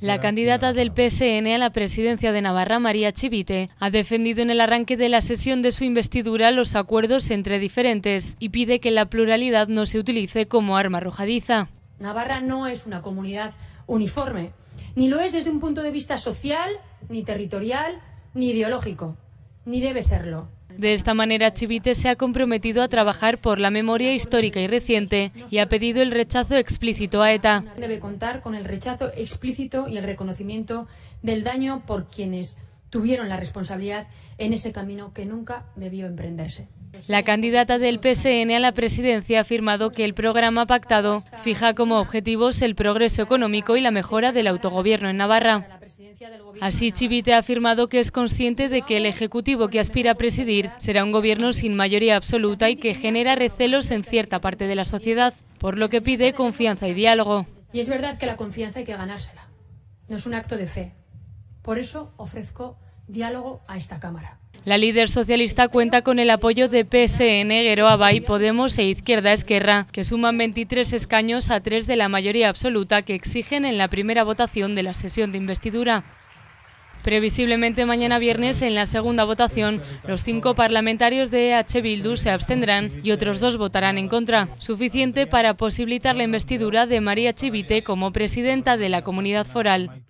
La candidata del PSN a la presidencia de Navarra, María Chivite, ha defendido en el arranque de la sesión de su investidura los acuerdos entre diferentes y pide que la pluralidad no se utilice como arma arrojadiza. Navarra no es una comunidad uniforme, ni lo es desde un punto de vista social, ni territorial, ni ideológico ni debe serlo. De esta manera, Chivite se ha comprometido a trabajar por la memoria histórica y reciente y ha pedido el rechazo explícito a ETA. Debe contar con el rechazo explícito y el reconocimiento del daño por quienes tuvieron la responsabilidad en ese camino que nunca debió emprenderse. La candidata del PSN a la presidencia ha afirmado que el programa pactado fija como objetivos el progreso económico y la mejora del autogobierno en Navarra. Así, Chivite ha afirmado que es consciente de que el Ejecutivo que aspira a presidir será un gobierno sin mayoría absoluta y que genera recelos en cierta parte de la sociedad, por lo que pide confianza y diálogo. Y es verdad que la confianza hay que ganársela, no es un acto de fe. Por eso ofrezco diálogo a esta Cámara. La líder socialista cuenta con el apoyo de PSN, Geroa Bai, Podemos e Izquierda Esquerra, que suman 23 escaños a tres de la mayoría absoluta que exigen en la primera votación de la sesión de investidura. Previsiblemente mañana viernes, en la segunda votación, los cinco parlamentarios de EH Bildu se abstendrán y otros dos votarán en contra, suficiente para posibilitar la investidura de María Chivite como presidenta de la comunidad foral.